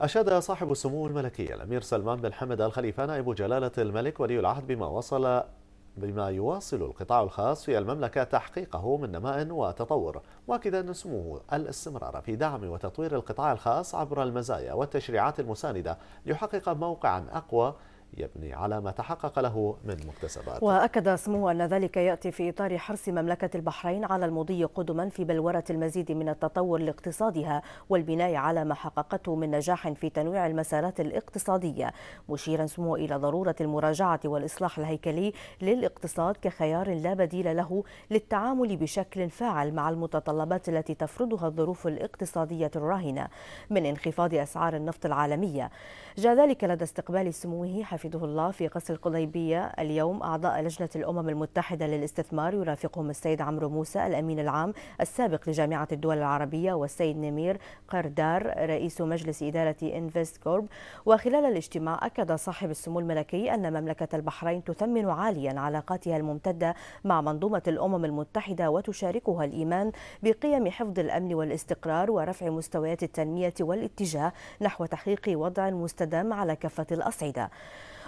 أشاد صاحب السمو الملكي الأمير سلمان بن حمد الخليفة نائب جلالة الملك ولي العهد بما وصل بما يواصل القطاع الخاص في المملكة تحقيقه من نماء وتطور مؤكدا سموه الاستمرار في دعم وتطوير القطاع الخاص عبر المزايا والتشريعات المساندة ليحقق موقعا أقوى يبني على ما تحقق له من مكتسبات وأكد سموه أن ذلك يأتي في إطار حرص مملكة البحرين على المضي قدما في بلورة المزيد من التطور لاقتصادها والبناء على ما حققته من نجاح في تنويع المسارات الاقتصادية مشيرا سموه إلى ضرورة المراجعة والإصلاح الهيكلي للاقتصاد كخيار لا بديل له للتعامل بشكل فاعل مع المتطلبات التي تفرضها الظروف الاقتصادية الراهنة من انخفاض أسعار النفط العالمية جاء ذلك لدى استقبال سموه حفظ حفظه الله في قصر القضيبية اليوم أعضاء لجنة الأمم المتحدة للاستثمار يرافقهم السيد عمرو موسى الأمين العام السابق لجامعة الدول العربية والسيد نمير قردار رئيس مجلس إدارة انفست كورب وخلال الاجتماع أكد صاحب السمو الملكي أن مملكة البحرين تثمن عاليا علاقاتها الممتدة مع منظومة الأمم المتحدة وتشاركها الإيمان بقيم حفظ الأمن والاستقرار ورفع مستويات التنمية والاتجاه نحو تحقيق وضع مستدام على كافة الأصعدة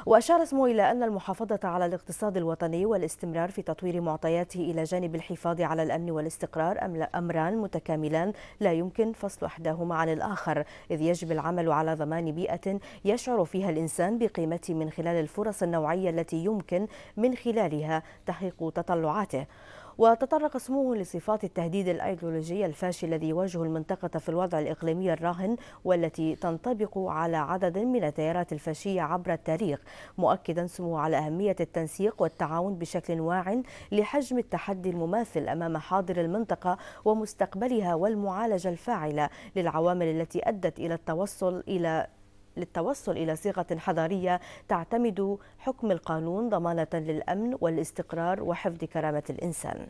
وأشار سمو إلى أن المحافظة على الاقتصاد الوطني والاستمرار في تطوير معطياته إلى جانب الحفاظ على الأمن والاستقرار أمران متكاملان لا يمكن فصل أحدهما عن الآخر إذ يجب العمل على ضمان بيئة يشعر فيها الإنسان بقيمته من خلال الفرص النوعية التي يمكن من خلالها تحقيق تطلعاته وتطرق سموه لصفات التهديد الأيديولوجي الفاشي الذي يواجه المنطقة في الوضع الإقليمي الراهن والتي تنطبق على عدد من التيارات الفاشية عبر التاريخ مؤكدا سموه على أهمية التنسيق والتعاون بشكل واع لحجم التحدي المماثل أمام حاضر المنطقة ومستقبلها والمعالجة الفاعلة للعوامل التي أدت إلى التوصل إلى للتوصل إلى صيغة حضارية تعتمد حكم القانون ضمانة للأمن والاستقرار وحفظ كرامة الإنسان